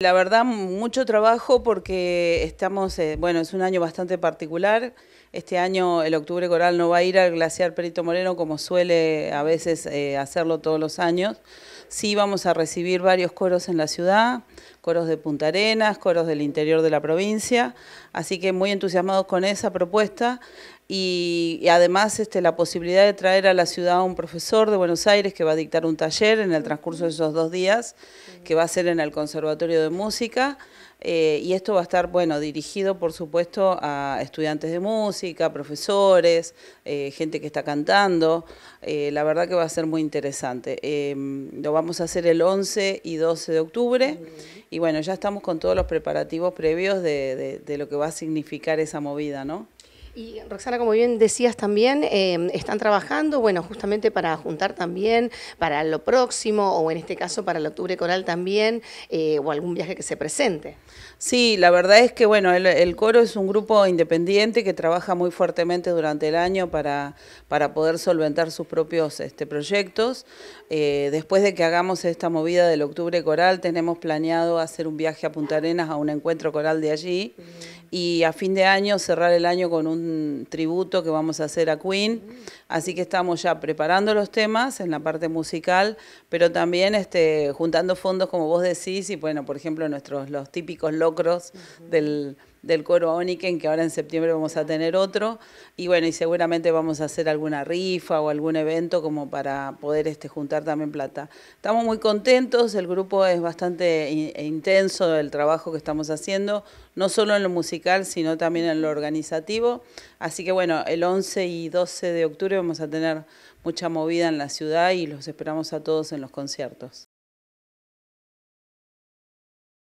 La verdad, mucho trabajo porque estamos, eh, bueno, es un año bastante particular. Este año el Octubre Coral no va a ir al Glaciar Perito Moreno como suele a veces eh, hacerlo todos los años. Sí vamos a recibir varios coros en la ciudad, coros de Punta Arenas, coros del interior de la provincia, así que muy entusiasmados con esa propuesta y, además este, la posibilidad de traer a la ciudad a un profesor de Buenos Aires que va a dictar un taller en el transcurso de esos dos días, que va a ser en el Conservatorio de Música. Eh, y esto va a estar, bueno, dirigido por supuesto a estudiantes de música, profesores, eh, gente que está cantando. Eh, la verdad que va a ser muy interesante. Em, lo vamos a hacer el 11 y 12 de octubre. Y bueno, ya estamos con todos los preparativos previos de lo que va a significar esa movida, ¿no? Y Roxana, como bien decías también, eh, están trabajando, bueno, justamente para juntar también para lo próximo, o en este caso para el Octubre Coral también, eh, o algún viaje que se presente. Sí, la verdad es que, bueno, el, coro es un grupo independiente que trabaja muy fuertemente durante el año para, para poder solventar sus propios este, proyectos. Eh, después de que hagamos esta movida del Octubre Coral, tenemos planeado hacer un viaje a Punta Arenas, a un encuentro coral de allí, y a fin de año cerrar el año con un tributo que vamos a hacer a Queen, así que estamos ya preparando los temas en la parte musical, pero también este, juntando fondos, como vos decís, y bueno, por ejemplo, nuestros los típicos locros del del coro Oniken, que ahora en septiembre vamos a tener otro. Y bueno, y seguramente vamos a hacer alguna rifa o algún evento como para poder este, juntar también plata. Estamos muy contentos, el grupo es bastante intenso el trabajo que estamos haciendo, no solo en lo musical, sino también en lo organizativo. Así que bueno, el 11 y 12 de octubre vamos a tener mucha movida en la ciudad y los esperamos a todos en los conciertos.